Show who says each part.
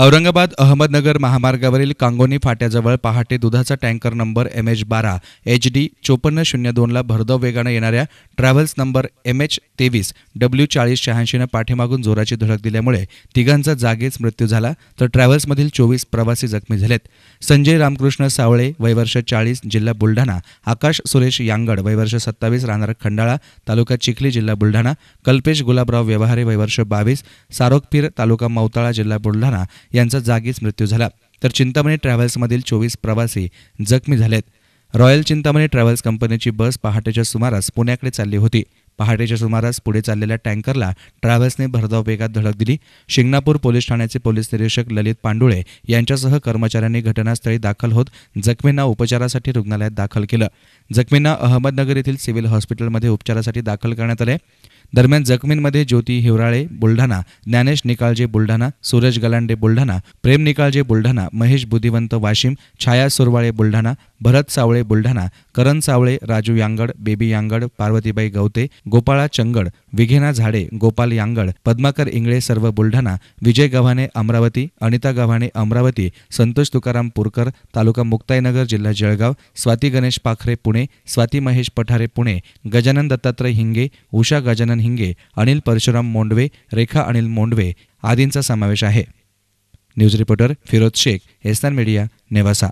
Speaker 1: औरंगाबाद अहमदनगर महामार्गावरील कांगोनी फाट्याजवळ पहाटे दुधाचा टँकर नंबर एम एच बारा एच डी चोपन्न शून्य दोनला भरधाव वेगानं येणाऱ्या ट्रॅव्हल्स नंबर एम एच तेवीस डब्ल्यू चाळीस शहाऐंशीनं पाठीमागून जोराची धडक दिल्यामुळे तिघांचा जागीच मृत्यू झाला तर ट्रॅव्हल्समधील चोवीस प्रवासी जखमी झालेत संजय रामकृष्ण सावळे वयवर्ष चाळीस जिल्हा बुलढाणा आकाश सुरेश यांगड वयवर्ष सत्तावीस राहणार खंडाळा तालुका चिखली जिल्हा बुलढाणा कल्पेश गुलाबराव व्यवहारे वयवर्ष बावीस सारोखपीर तालुका मौताळा जिल्हा बुलढाणा यांचा जागीच मृत्यू झाला तर चिंतामणी ट्रॅव्हल्समधील चोवीस प्रवासी जखमी झालेत रॉयल चिंतामणी ट्रॅव्हल्स कंपनीची बस पहाटेच्या सुमारास पुण्याकडे चालली होती पहाटेच्या सुमारास पुढे चाललेल्या टँकरला ट्रॅव्हल्सने भरधाव वेगात धडक दिली शिंगणापूर पोलीस ठाण्याचे पोलीस निरीक्षक ललित पांडुळे यांच्यासह कर्मचाऱ्यांनी घटनास्थळी दाखल होत जखमींना उपचारासाठी रुग्णालयात दाखल केलं जखमींना अहमदनगर येथील सिव्हिल हॉस्पिटलमध्ये उपचारासाठी दाखल करण्यात आले दरम्यान जखमींमध्ये ज्योती हिवराळे बुलढाणा ज्ञानेश निकाळजे बुलढाणा सूरज गलांडे बुलढाणा प्रेम निकाळजे बुलढाणा महेश बुद्धिवंत वाशिम छाया सुरवाळे बुलढाणा भरत सावळे बुलढाणा करण सावळे राजू यांगड बेबी यांगड पार्वतीबाई गवते गोपाळा चंगड विघेना झाडे गोपाल यांगड पद्माकर इंगळे सर्व बुलढाणा विजय गव्हाणे अमरावती अनिता गव्हाणे अमरावती संतोष तुकाराम पुरकर तालुका मुक्ताईनगर जिल्हा जळगाव स्वाती गणेश पाखरे पुणे स्वाती महेश पठारे पुणे गजानन दत्तात्रय हिंगे उषा गजानन हिंगे अनिल परशुराम मोंडवे रेखा अनिल मोंडवे आदींचा समावेश आहे न्यूज रिपोर्टर फिरोज शेख एस्तान मीडिया नेवासा